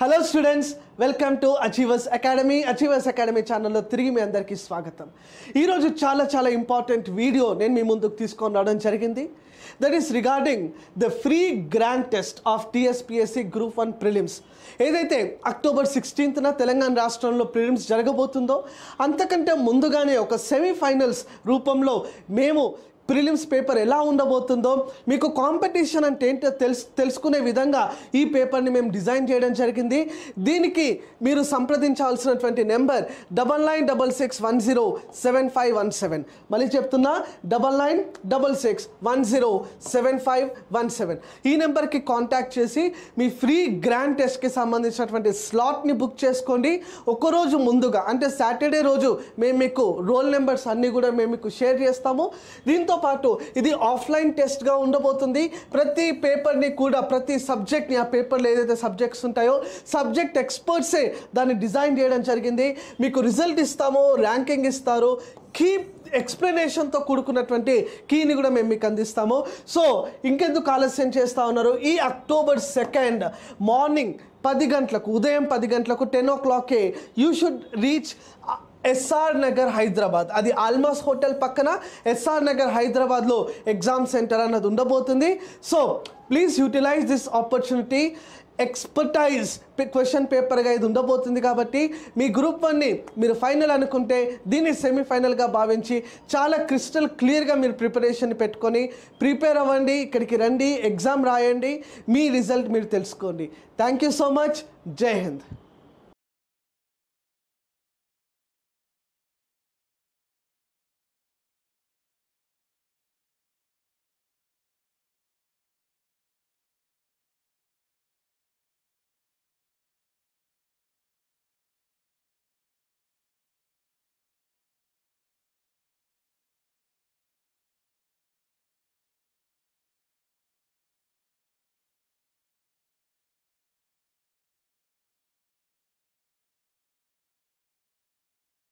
hello students welcome to achievers academy achievers academy ఛానల్లో తిరిగి మీ అందరికీ స్వాగతం ఈరోజు చాలా చాలా ఇంపార్టెంట్ వీడియో నేను మీ ముందుకు తీసుకొని రావడం జరిగింది that is regarding the free grand test of TSPSC group one prelims ఏదైతే అక్టోబర్ సిక్స్టీన్త్న తెలంగాణ రాష్ట్రంలో ప్రిలిమ్స్ జరగబోతుందో అంతకంటే ముందుగానే ఒక సెమీఫైనల్స్ రూపంలో మేము ప్రిలిమ్స్ పేపర్ ఎలా ఉండబోతుందో మీకు కాంపిటీషన్ అంటే ఏంటో తెలుసు తెలుసుకునే విధంగా ఈ పేపర్ని మేము డిజైన్ చేయడం జరిగింది దీనికి మీరు సంప్రదించాల్సినటువంటి number double nine double six one zero seven five one seven మళ్ళీ చెప్తున్నా double nine double six one zero seven five one seven ఈ నెంబర్కి కాంటాక్ట్ చేసి మీ ఫ్రీ గ్రాండ్ టెస్ట్కి సంబంధించినటువంటి స్లాట్ని బుక్ చేసుకోండి ఒక్కరోజు ముందుగా అంటే సాటర్డే రోజు మేము మీకు రోల్ నెంబర్స్ అన్నీ కూడా మేము మీకు షేర్ చేస్తాము దీంతో పాటు ఇది ఆఫ్లైన్ టెస్ట్గా ఉండబోతుంది ప్రతి పేపర్ని కూడా ప్రతి సబ్జెక్ట్ని ఆ పేపర్లో ఏదైతే సబ్జెక్ట్స్ ఉంటాయో సబ్జెక్ట్ ఎక్స్పర్ట్సే దాన్ని డిజైన్ చేయడం జరిగింది మీకు రిజల్ట్ ఇస్తామో ర్యాంకింగ్ ఇస్తారు కీ ఎక్స్ప్లెనేషన్తో కూడుకున్నటువంటి కీని కూడా మేము మీకు అందిస్తాము సో ఇంకెందుకు ఆలస్యం చేస్తూ ఉన్నారు ఈ అక్టోబర్ సెకండ్ మార్నింగ్ పది గంటలకు ఉదయం పది గంటలకు టెన్ ఓ క్లాక్కే you should reach SR Nagar Hyderabad అది ఆల్మాస్ హోటల్ పక్కన ఎస్ఆర్ నగర్ హైదరాబాద్లో ఎగ్జామ్ సెంటర్ అన్నది ఉండబోతుంది so please utilise this opportunity expertise question పేపర్గా ఇది ఉండబోతుంది కాబట్టి మీ గ్రూప్ వన్ని మీరు ఫైనల్ అనుకుంటే దీన్ని సెమీఫైనల్గా భావించి చాలా క్రిస్టల్ క్లియర్గా మీరు ప్రిపరేషన్ పెట్టుకొని ప్రిపేర్ అవ్వండి ఇక్కడికి రండి ఎగ్జామ్ రాయండి మీ రిజల్ట్ మీరు తెలుసుకోండి థ్యాంక్ యూ సో మచ్ జై హింద్